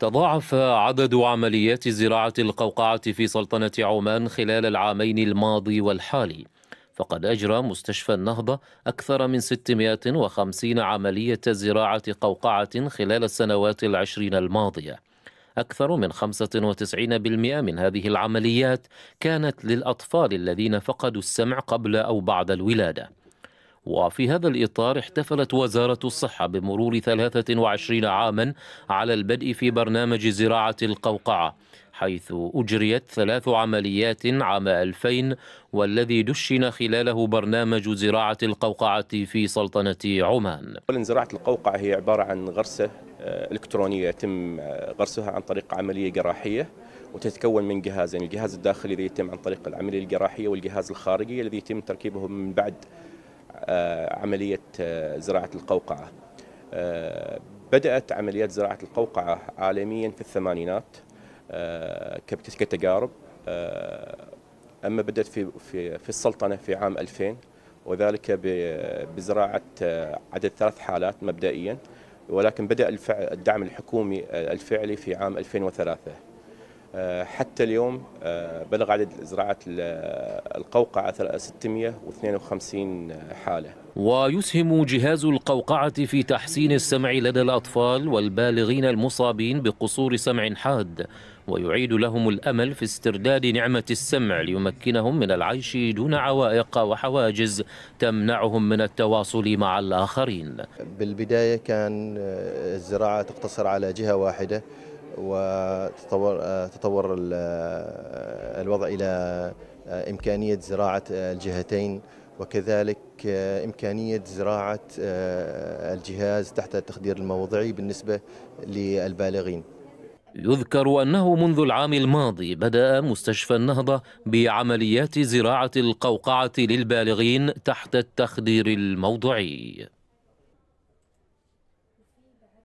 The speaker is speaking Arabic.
تضاعف عدد عمليات زراعة القوقعة في سلطنة عمان خلال العامين الماضي والحالي فقد أجرى مستشفى النهضة أكثر من 650 عملية زراعة قوقعة خلال السنوات العشرين الماضية أكثر من 95% من هذه العمليات كانت للأطفال الذين فقدوا السمع قبل أو بعد الولادة وفي هذا الإطار احتفلت وزارة الصحة بمرور 23 عاما على البدء في برنامج زراعة القوقعة حيث أجريت ثلاث عمليات عام 2000 والذي دشن خلاله برنامج زراعة القوقعة في سلطنة عمان أولا زراعة القوقعة هي عبارة عن غرسة آه، إلكترونية يتم آه، غرسها عن طريق عملية جراحية وتتكون من جهازين يعني الجهاز الداخلي الذي يتم عن طريق العملية الجراحية والجهاز الخارجي الذي يتم تركيبه من بعد آه، عملية آه، زراعة القوقعة آه، بدأت عمليات زراعة القوقعة عالميا في الثمانينات كتجارب أما بدأت في, في, السلطنة في عام 2000 وذلك بزراعة عدد ثلاث حالات مبدئيا ولكن بدأ الدعم الحكومي الفعلي في عام 2003 آه، حتى اليوم آه، بلغ عدد زراعة القوقعة 652 حالة ويسهم جهاز القوقعة في تحسين السمع لدى الأطفال والبالغين المصابين بقصور سمع حاد ويعيد لهم الأمل في استرداد نعمة السمع ليمكنهم من العيش دون عوائق وحواجز تمنعهم من التواصل مع الآخرين بالبداية كان آه، الزراعة تقتصر على جهة واحدة وتطور آه، تطور آه، آه، الوضع إلى إمكانية زراعة الجهتين وكذلك إمكانية زراعة الجهاز تحت التخدير الموضعي بالنسبة للبالغين يذكر أنه منذ العام الماضي بدأ مستشفى النهضة بعمليات زراعة القوقعة للبالغين تحت التخدير الموضعي